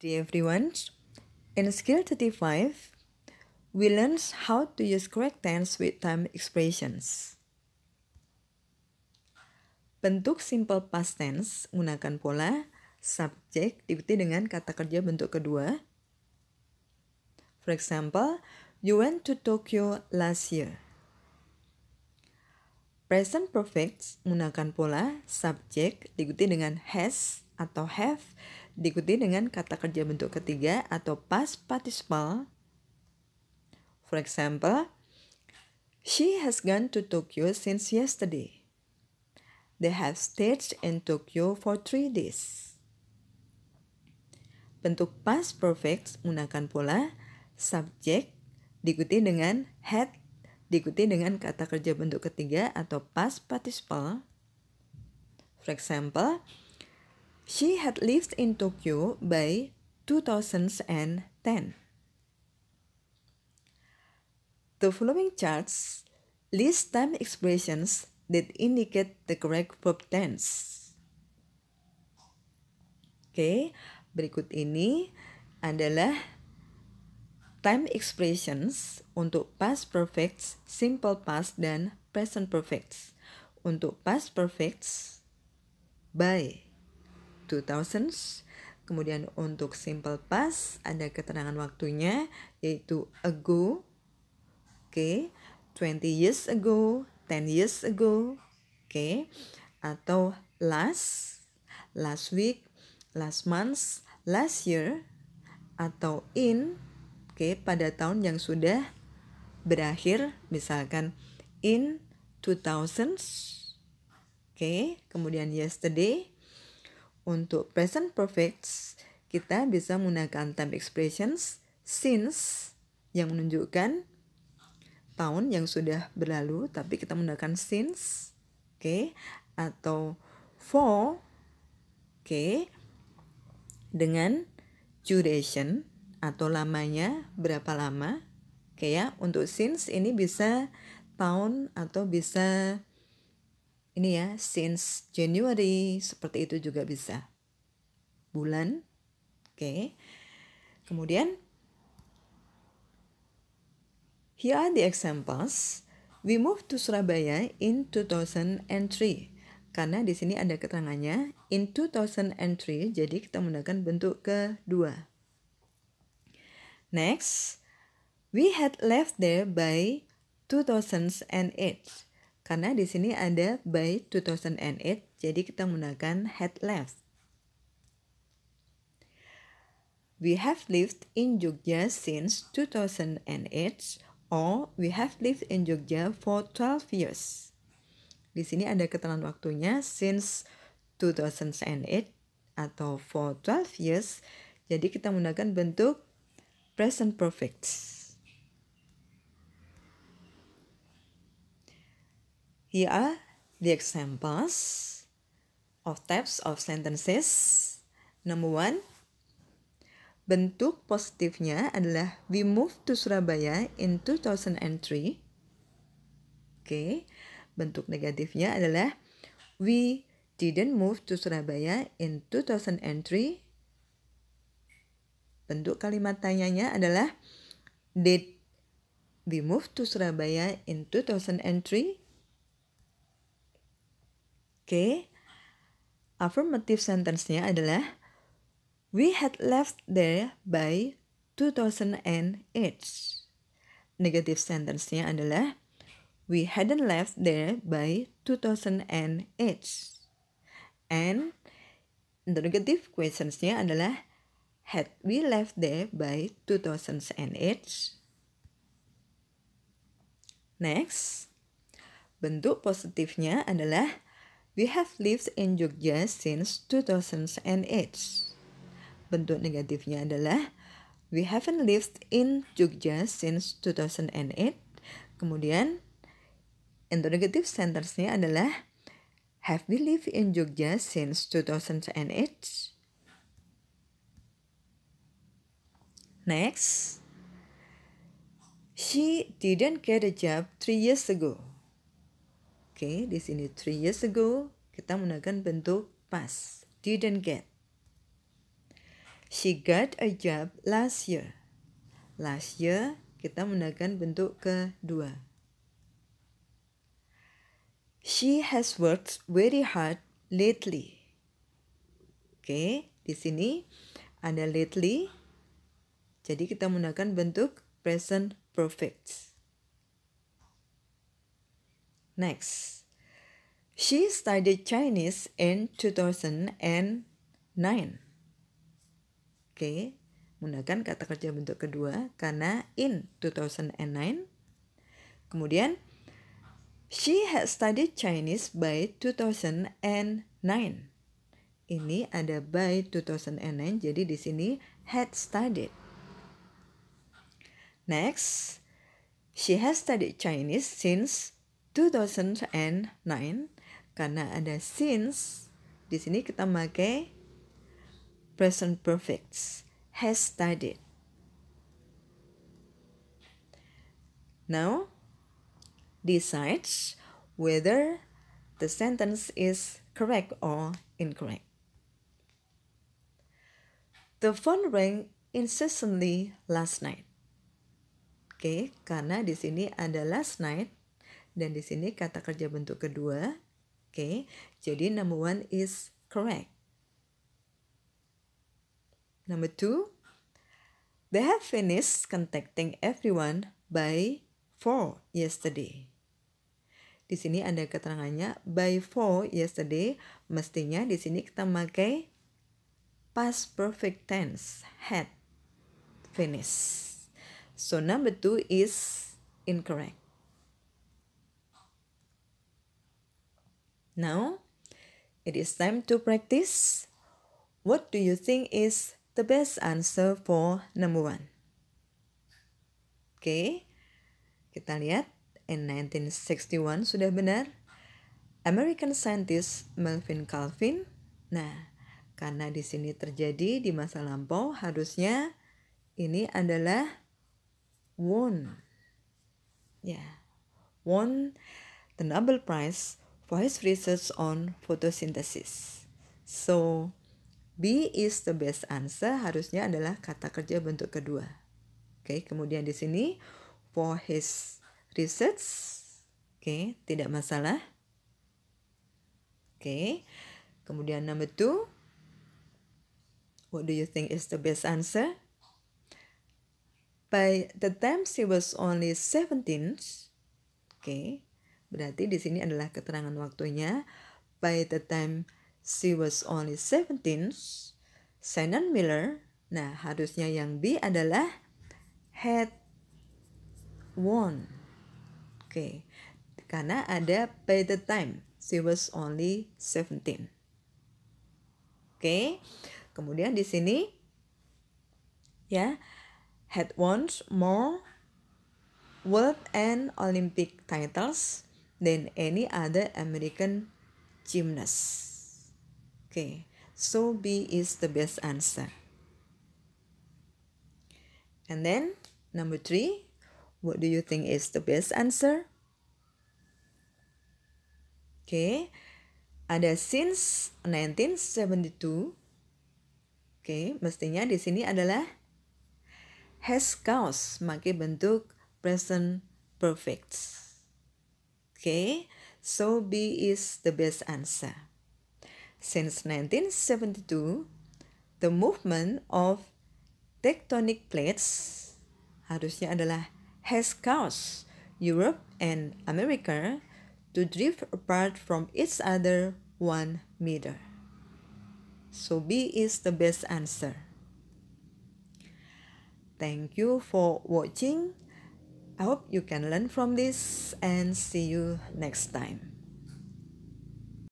Dear everyone, in skill 35, we learn how to use correct tense with time expressions. Bentuk simple past tense menggunakan pola subjek diikuti dengan kata kerja bentuk kedua. For example, you went to Tokyo last year. Present perfect menggunakan pola subjek diikuti dengan has atau have Diikuti dengan kata kerja bentuk ketiga atau past participle. For example, she has gone to Tokyo since yesterday. They have stayed in Tokyo for three days. Bentuk past perfect menggunakan pola subjek diikuti dengan had diikuti dengan kata kerja bentuk ketiga atau past participle. For example, She had lived in Tokyo by 2010. The following charts list time expressions that indicate the correct verb tense. Oke, okay, berikut ini adalah time expressions untuk past perfect, simple past, dan present perfect. Untuk past perfect, by 2000s. Kemudian untuk simple past ada keterangan waktunya yaitu ago, oke, okay, 20 years ago, 10 years ago, oke, okay, atau last, last week, last month, last year, atau in, oke, okay, pada tahun yang sudah berakhir, misalkan in 2000s, oke, okay, kemudian yesterday, untuk present perfect, kita bisa menggunakan time expressions since yang menunjukkan tahun yang sudah berlalu, tapi kita menggunakan since, oke, okay, atau for, oke, okay, dengan duration atau lamanya berapa lama, oke okay ya. Untuk since ini bisa tahun atau bisa ini ya since January seperti itu juga bisa bulan oke okay. kemudian here are the examples we moved to Surabaya in 2003 karena di sini ada keterangannya in 2003 jadi kita menggunakan bentuk kedua next we had left there by 2008 karena di sini ada by 2008, jadi kita menggunakan had left. We have lived in Jogja since 2008 or we have lived in Jogja for 12 years. Di sini ada keterangan waktunya since 2008 atau for 12 years. Jadi kita menggunakan bentuk present perfect. Here are the examples of types of sentences. Number one, bentuk positifnya adalah we moved to Surabaya in 2003. Oke, okay. bentuk negatifnya adalah we didn't move to Surabaya in 2003. Bentuk kalimat tanyanya adalah did we move to Surabaya in 2003? Oke. Affirmative sentence-nya adalah We had left there by 2008. Negative sentence-nya adalah We hadn't left there by 2008. And the negative questions-nya adalah Had we left there by 2008? Next, bentuk positifnya adalah We have lived in Jogja since 2008. Bentuk negatifnya adalah We haven't lived in Jogja since 2008. Kemudian into negatif sentence-nya adalah Have we lived in Jogja since 2008? Next. She didn't get a job three years ago. Oke, di sini three years ago kita menggunakan bentuk past, didn't get. She got a job last year. Last year kita menggunakan bentuk kedua. She has worked very hard lately. Oke, di sini ada lately. Jadi kita menggunakan bentuk present perfect. Next, she studied Chinese in 2009. Oke, okay. menggunakan kata kerja bentuk kedua karena in 2009. Kemudian, she had studied Chinese by 2009. Ini ada by 2009, jadi di sini had studied. Next, she has studied Chinese since 2009 karena ada since di sini kita pakai present perfect has studied. Now decides whether the sentence is correct or incorrect. The phone rang incessantly last night. Oke, okay, karena di sini ada last night, dan di sini kata kerja bentuk kedua. Oke, okay. jadi number one is correct. Number two, they have finished contacting everyone by four yesterday. Di sini ada keterangannya by four yesterday. Mestinya di sini kita pakai past perfect tense had finished. So number two is incorrect. Now, it is time to practice. What do you think is the best answer for number one? Oke, okay. kita lihat. In 1961 sudah benar. American scientist Melvin Calvin. Nah, karena di sini terjadi di masa lampau, harusnya ini adalah won. Ya, yeah. won the Nobel Prize for his research on photosynthesis. So, B is the best answer harusnya adalah kata kerja bentuk kedua. Oke, okay, kemudian di sini for his research. Oke, okay, tidak masalah. Oke. Okay. Kemudian number two. What do you think is the best answer? By the time she was only 17, okay, Berarti di sini adalah keterangan waktunya. By the time she was only 17, Shannon Miller, nah harusnya yang B adalah had won. Oke, okay. karena ada by the time she was only 17. Oke, okay. kemudian di sini ya had won more world and Olympic titles than any other American gymnast. Okay, so B is the best answer. And then number three, what do you think is the best answer? Okay, ada since 1972. two. okay, mestinya di sini adalah has caused, maka bentuk present perfect. Okay, so B is the best answer. Since 1972, the movement of tectonic plates harusnya adalah has caused Europe and America to drift apart from each other one meter. So B is the best answer. Thank you for watching. I hope you can learn from this and see you next time.